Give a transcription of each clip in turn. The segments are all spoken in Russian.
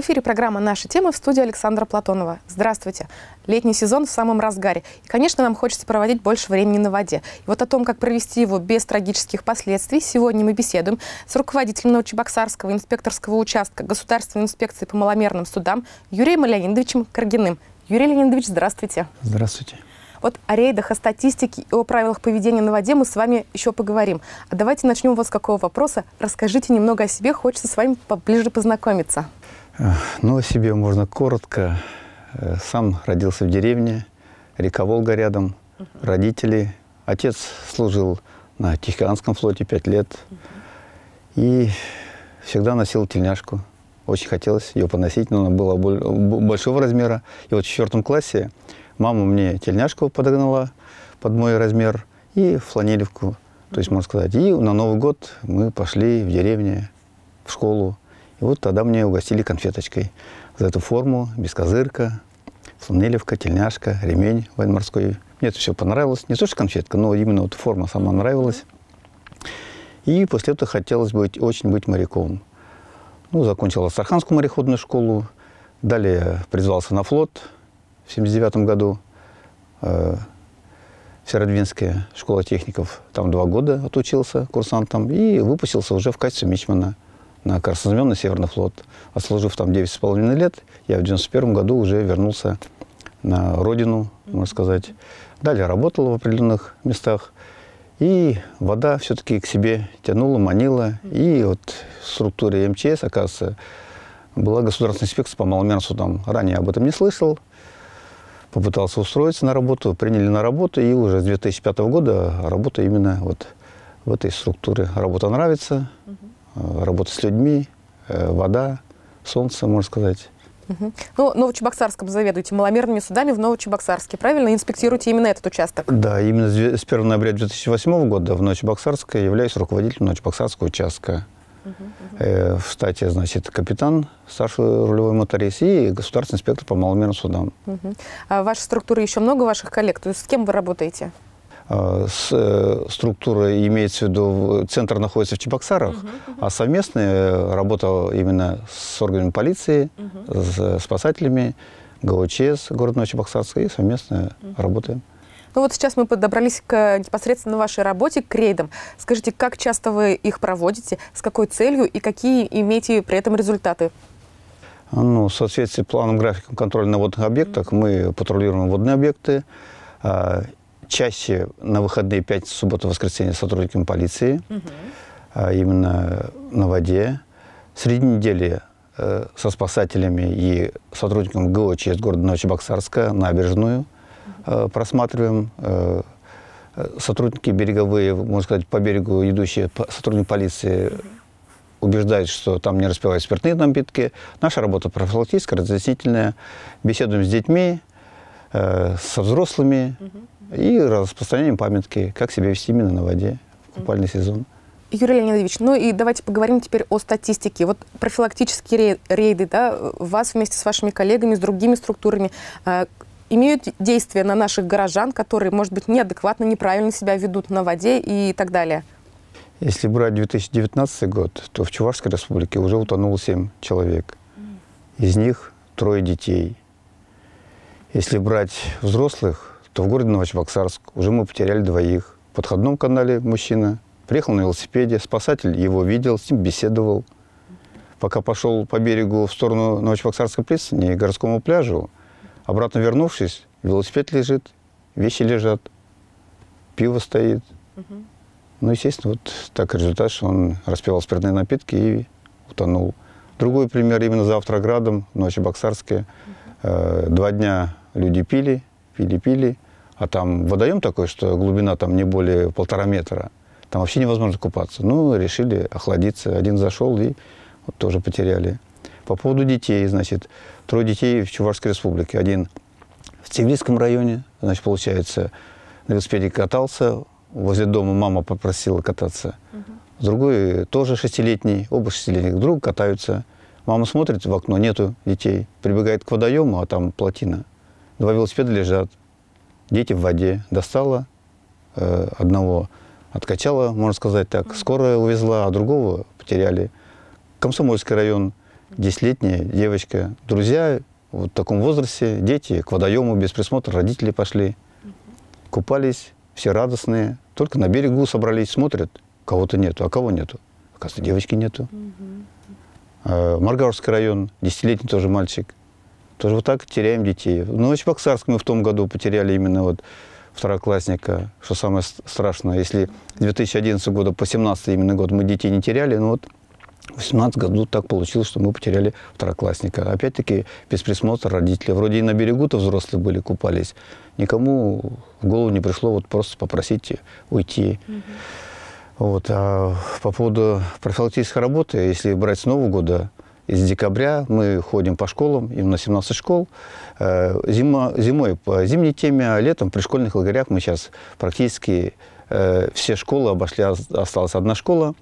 В эфире программа наша, тема в студии Александра Платонова. Здравствуйте. Летний сезон в самом разгаре. И, конечно, нам хочется проводить больше времени на воде. И вот о том, как провести его без трагических последствий, сегодня мы беседуем с руководителем Новочебоксарского инспекторского участка Государственной инспекции по маломерным судам Юрием Леонидовичем Каргиным. Юрий Леонидович, здравствуйте. Здравствуйте. Вот о рейдах, о статистике и о правилах поведения на воде мы с вами еще поговорим. А давайте начнем вот с какого вопроса. Расскажите немного о себе, хочется с вами поближе познакомиться. Ну, о себе можно коротко. Э, сам родился в деревне, река Волга рядом, угу. родители. Отец служил на Тихоокеанском флоте пять лет. Угу. И всегда носил тельняшку. Очень хотелось ее поносить, но она была большого размера. И вот в четвертом классе мама мне тельняшку подогнала под мой размер и фланелевку, то есть, можно сказать. И на Новый год мы пошли в деревню, в школу. И вот тогда мне угостили конфеточкой за эту форму, без козырка, фланелевка, тельняшка, ремень военно-морской. Мне это все понравилось. Не то, что конфетка, но именно вот форма сама нравилась. И после этого хотелось быть, очень быть моряком. Ну, закончил Астраханскую мореходную школу. Далее призвался на флот в 1979 году. Э, Северодвинская школа техников. Там два года отучился курсантом и выпустился уже в качестве мичмана на Краснознамённый Северный флот. Отслужив там 9,5 лет, я в 91 году уже вернулся на родину, можно сказать. Далее работал в определенных местах. И вода все-таки к себе тянула, манила. И вот в структуре МЧС, оказывается, была государственная инспекция по маломернству. Там ранее об этом не слышал. Попытался устроиться на работу, приняли на работу. И уже с 2005 года работа именно вот в этой структуре. Работа нравится. Э, работа с людьми, э, вода, солнце, можно сказать. Угу. Ну, Новочебоксарском заведуете маломерными судами в Новочебоксарске, правильно? Инспектируете именно этот участок? Да, именно с 1 ноября 2008 года в Новочебоксарске являюсь руководителем Новочебоксарского участка. Угу, угу. В штате, значит, капитан, старший рулевой моторист и государственный инспектор по маломерным судам. Угу. А в вашей еще много ваших коллег? То есть с кем вы работаете? Э, э, структура имеется в виду, центр находится в Чебоксарах, угу, угу. а совместная работа именно с органами полиции, угу. с э, спасателями, ГОЧС города Чебоксарска и совместно угу. работаем. Ну вот сейчас мы подобрались к непосредственно вашей работе, к рейдам. Скажите, как часто вы их проводите, с какой целью и какие имеете при этом результаты? Ну, в соответствии с планом графиком контроля на водных объектах мы патрулируем водные объекты, а, чаще на выходные 5, субботу, воскресенье с сотрудниками полиции, угу. именно на воде. Среди недели э, со спасателями и сотрудниками ГОЧС города Новочебоксарска набережную э, просматриваем. Э, э, сотрудники береговые, можно сказать, по берегу идущие сотрудники полиции убеждают, что там не распивают спиртные напитки. Наша работа профилактическая, разъяснительная. Беседуем с детьми, э, со взрослыми. Угу и распространением памятки, как себя вести именно на воде в купальный сезон. Юрий Леонидович, ну и давайте поговорим теперь о статистике. Вот профилактические рейды, да, вас вместе с вашими коллегами, с другими структурами, э, имеют действие на наших горожан, которые, может быть, неадекватно, неправильно себя ведут на воде и так далее? Если брать 2019 год, то в Чувашской республике уже утонуло 7 человек. Из них трое детей. Если брать взрослых, то в городе Новочебоксарск уже мы потеряли двоих. В подходном канале мужчина приехал на велосипеде, спасатель его видел, с ним беседовал. Пока пошел по берегу в сторону Новочебоксарской пристани и городскому пляжу, обратно вернувшись, велосипед лежит, вещи лежат, пиво стоит. Угу. Ну, естественно, вот так результат, что он распивал спиртные напитки и утонул. Другой пример именно завтра градом Новочебоксарске. Угу. Э, два дня люди пили, пили-пили, а там водоем такой, что глубина там не более полтора метра, там вообще невозможно купаться. Ну, решили охладиться, один зашел и вот тоже потеряли. По поводу детей, значит, трое детей в Чувашской республике, один в Цивильском районе, значит, получается, на велосипеде катался, возле дома мама попросила кататься. Угу. Другой тоже шестилетний, оба шестилетних друг катаются. Мама смотрит в окно, нету детей. Прибегает к водоему, а там плотина. Два велосипеда лежат, дети в воде. Достала э, одного, откачала, можно сказать так. Скорая увезла, а другого потеряли. Комсомольский район, десятилетняя девочка. Друзья вот в таком возрасте, дети к водоему без присмотра, родители пошли. Купались, все радостные. Только на берегу собрались, смотрят, кого-то нету. А кого нету? Оказывается, девочки нету. Э, Маргаровский район, десятилетний тоже мальчик. Тоже вот так теряем детей. Ну, в Новочебоксарск мы в том году потеряли именно вот второклассника, что самое страшное. Если 2011 года по 17 именно год мы детей не теряли, но ну вот в 18 году так получилось, что мы потеряли второклассника. Опять-таки без присмотра родители, Вроде и на берегу-то взрослые были, купались. Никому в голову не пришло вот просто попросить уйти. Угу. Вот. А по поводу профилактической работы, если брать с Нового года, с декабря мы ходим по школам, им на 17 школ. Э, зима, зимой по зимней теме, а летом при школьных лагерях мы сейчас практически э, все школы обошли, осталась одна школа.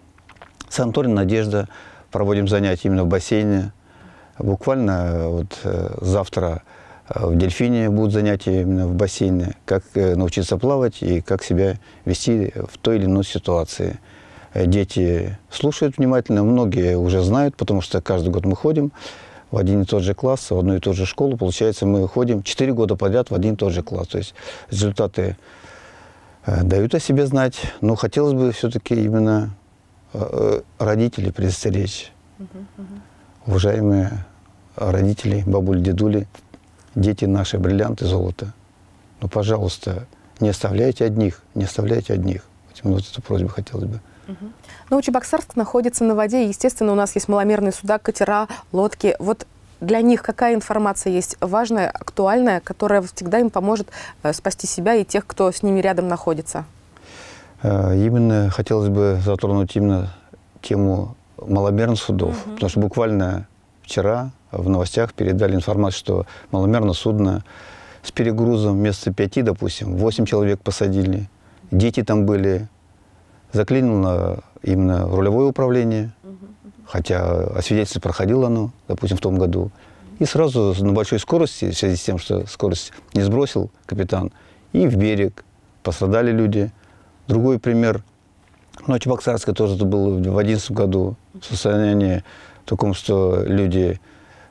Санаторий «Надежда». Проводим занятия именно в бассейне. Буквально э, вот завтра в «Дельфине» будут занятия именно в бассейне. Как научиться плавать и как себя вести в той или иной ситуации – Э, дети слушают внимательно, многие уже знают, потому что каждый год мы ходим в один и тот же класс, в одну и ту же школу. Получается, мы ходим 4 года подряд в один и тот же класс. То есть результаты э, дают о себе знать, но хотелось бы все-таки именно э, родителей предостеречь. Уважаемые родители, бабуль, дедули, дети наши, бриллианты, золото. Ну, пожалуйста, не оставляйте одних, не оставляйте одних. Вот эту просьбу хотелось бы. Угу. Ну, Чебоксарск находится на воде, естественно, у нас есть маломерные суда, катера, лодки. Вот для них какая информация есть важная, актуальная, которая всегда им поможет э, спасти себя и тех, кто с ними рядом находится? Э, именно хотелось бы затронуть именно тему маломерных судов, угу. потому что буквально вчера в новостях передали информацию, что маломерное судно с перегрузом вместо пяти, допустим, восемь человек посадили, дети там были, заклинило именно рулевое управление, хотя освидетельство проходило оно, допустим, в том году. И сразу на большой скорости, в связи с тем, что скорость не сбросил капитан, и в берег пострадали люди. Другой пример. Ночь ну, а Баксарская тоже это было в 2011 году. Состояние в таком, что люди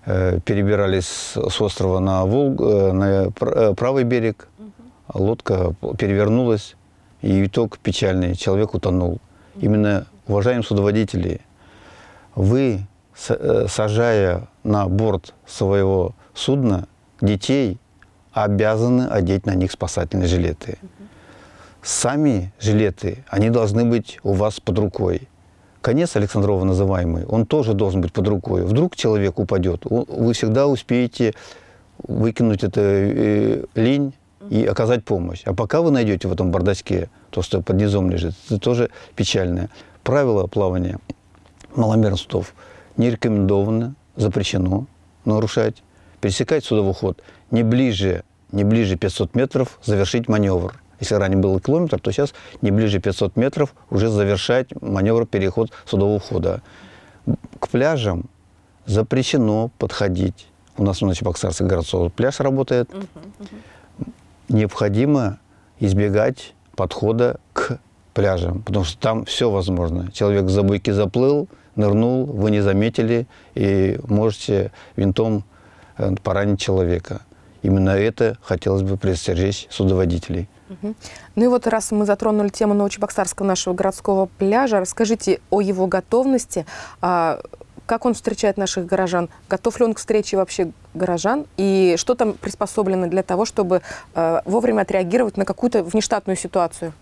э, перебирались с острова на, Волг, э, на э, правый берег, лодка перевернулась, и итог печальный. Человек утонул. Именно, уважаемые судоводители, вы, э, сажая на борт своего судна детей, обязаны одеть на них спасательные жилеты. Сами жилеты, они должны быть у вас под рукой. Конец Александрова называемый, он тоже должен быть под рукой. Вдруг человек упадет, вы всегда успеете выкинуть эту э, линь, и оказать помощь. А пока вы найдете в этом бардачке то, что под низом лежит, это тоже печальное. Правило плавания маломерных судов не рекомендовано, запрещено нарушать. Пересекать судовой ход не ближе, не ближе 500 метров завершить маневр. Если ранее был километр, то сейчас не ближе 500 метров уже завершать маневр переход судового хода. К пляжам запрещено подходить. У нас на Ночебоксарске городской пляж работает. Uh -huh, uh -huh необходимо избегать подхода к пляжам, потому что там все возможно. Человек за буйки заплыл, нырнул, вы не заметили, и можете винтом э, поранить человека. Именно это хотелось бы предостеречь судоводителей. Ну и вот раз мы затронули тему Новочебоксарского нашего городского пляжа, расскажите о его готовности. А, как он встречает наших горожан, готов ли он к встрече вообще горожан, и что там приспособлено для того, чтобы э, вовремя отреагировать на какую-то внештатную ситуацию?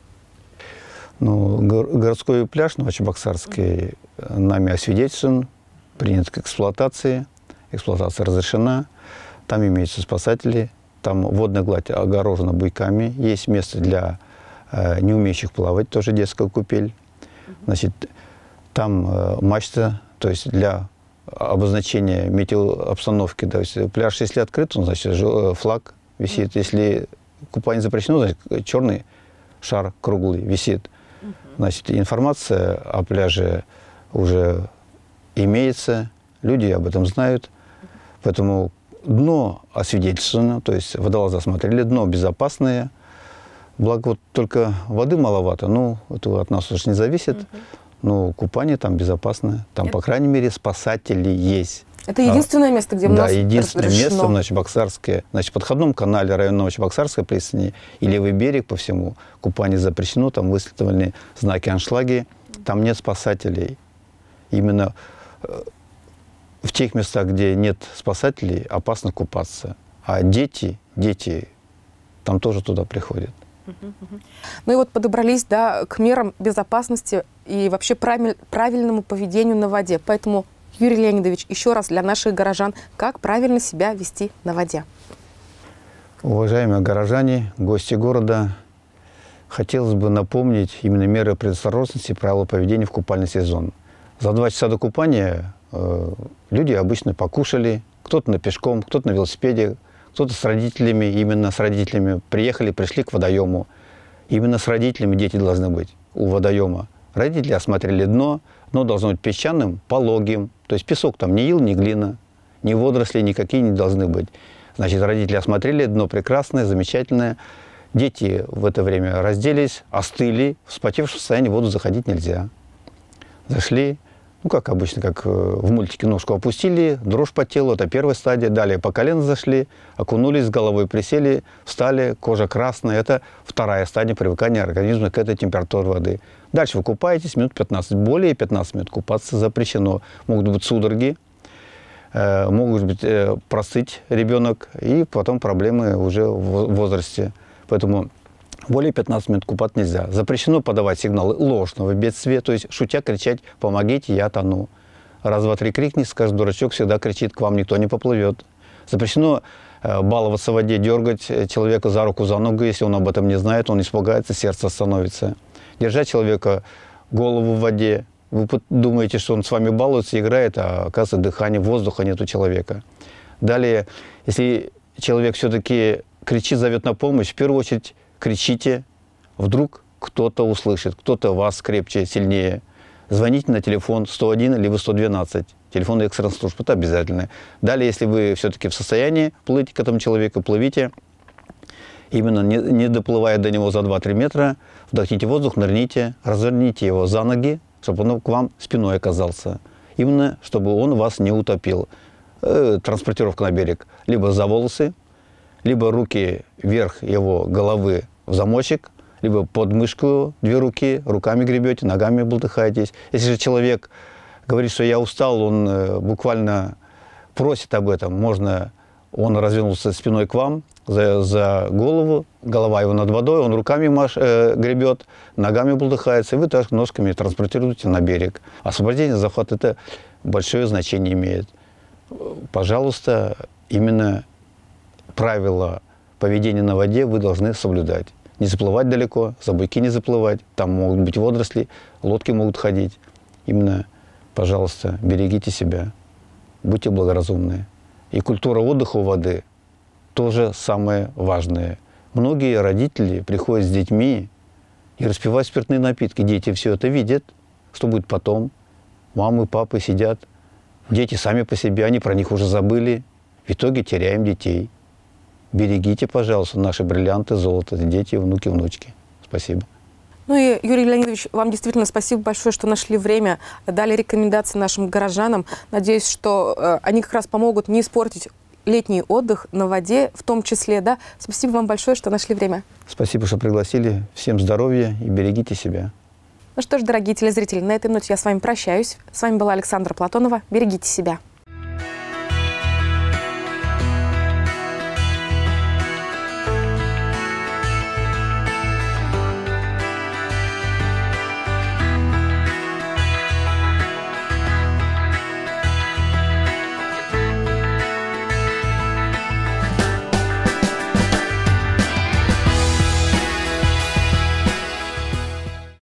Ну, городской пляж Новочебоксарский э, нами освидетельствован, принят к эксплуатации, эксплуатация разрешена, там имеются спасатели, там водная гладь огорожена буйками, есть место для э, не умеющих плавать, тоже детская купель. Значит, там э, мачта то есть для обозначения метил обстановки, То есть пляж, если открыт, он, значит, э, флаг висит. Если купание запрещено, значит, черный шар круглый висит. Значит, информация о пляже уже имеется, люди об этом знают. Поэтому дно освидетельствовано, то есть водолазы осмотрели, дно безопасное. Благо, вот только воды маловато, ну, это от нас уж не зависит. Угу. Ну, купание там безопасное. Там, Это... по крайней мере, спасатели есть. Это единственное а, место, где у да, нас Да, единственное разрешено. место в Новочебоксарске. Значит, в подходном канале района Новочебоксарской пристани и левый берег по всему купание запрещено. Там выставлены знаки аншлаги. Там нет спасателей. Именно э, в тех местах, где нет спасателей, опасно купаться. А дети, дети там тоже туда приходят. Ну и вот подобрались да, к мерам безопасности и вообще правильному поведению на воде. Поэтому, Юрий Леонидович, еще раз для наших горожан, как правильно себя вести на воде? Уважаемые горожане, гости города, хотелось бы напомнить именно меры предосторожности и правила поведения в купальный сезон. За два часа до купания э, люди обычно покушали, кто-то на пешком, кто-то на велосипеде, кто-то с родителями, именно с родителями приехали, пришли к водоему. Именно с родителями дети должны быть у водоема. Родители осмотрели дно, дно должно быть песчаным, пологим. То есть песок там не ил, не глина, ни водоросли никакие не должны быть. Значит, родители осмотрели, дно прекрасное, замечательное. Дети в это время разделись, остыли, в состоянии в воду заходить нельзя. Зашли, ну, как обычно, как э, в мультике, ножку опустили, дрожь по телу, это первая стадия, далее по колен зашли, окунулись, с головой присели, встали, кожа красная, это вторая стадия привыкания организма к этой температуре воды. Дальше вы купаетесь минут 15, более 15 минут купаться запрещено. Могут быть судороги, э, могут быть э, простыть ребенок и потом проблемы уже в возрасте. Поэтому более 15 минут купать нельзя. Запрещено подавать сигналы ложного бедствия, то есть шутя кричать «помогите, я тону». Раз, два, три крикни, скажет дурачок, всегда кричит «к вам никто не поплывет». Запрещено э, баловаться в воде, дергать э, человека за руку, за ногу, если он об этом не знает, он испугается, сердце остановится. Держать человека голову в воде, вы думаете, что он с вами балуется, играет, а оказывается дыхания, воздуха нет у человека. Далее, если человек все-таки кричит, зовет на помощь, в первую очередь кричите, вдруг кто-то услышит, кто-то вас крепче, сильнее. Звоните на телефон 101 либо 112. Телефон экстренных служб, это обязательно. Далее, если вы все-таки в состоянии плыть к этому человеку, плывите. Именно не, не доплывая до него за 2-3 метра, вдохните воздух, нырните, разверните его за ноги, чтобы он к вам спиной оказался. Именно, чтобы он вас не утопил. Э, транспортировка на берег. Либо за волосы, либо руки вверх его головы в замочек, либо под мышку две руки, руками гребете, ногами болтыхаетесь. Если же человек говорит, что я устал, он э, буквально просит об этом, можно, он развернулся спиной к вам, за, за голову, голова его над водой, он руками маш, э, гребет, ногами булдыхается, и вы так ножками транспортируете на берег. Освобождение захват – это большое значение имеет. Пожалуйста, именно правила поведения на воде вы должны соблюдать. Не заплывать далеко, за буйки не заплывать, там могут быть водоросли, лодки могут ходить. Именно, пожалуйста, берегите себя, будьте благоразумны. И культура отдыха у воды тоже самое важное. Многие родители приходят с детьми и распивают спиртные напитки. Дети все это видят, что будет потом. Мамы, папы сидят, дети сами по себе, они про них уже забыли. В итоге теряем детей берегите, пожалуйста, наши бриллианты, золото, дети, внуки, внучки. Спасибо. Ну и, Юрий Леонидович, вам действительно спасибо большое, что нашли время, дали рекомендации нашим горожанам. Надеюсь, что э, они как раз помогут не испортить летний отдых на воде в том числе. Да? Спасибо вам большое, что нашли время. Спасибо, что пригласили. Всем здоровья и берегите себя. Ну что ж, дорогие телезрители, на этой ноте я с вами прощаюсь. С вами была Александра Платонова. Берегите себя.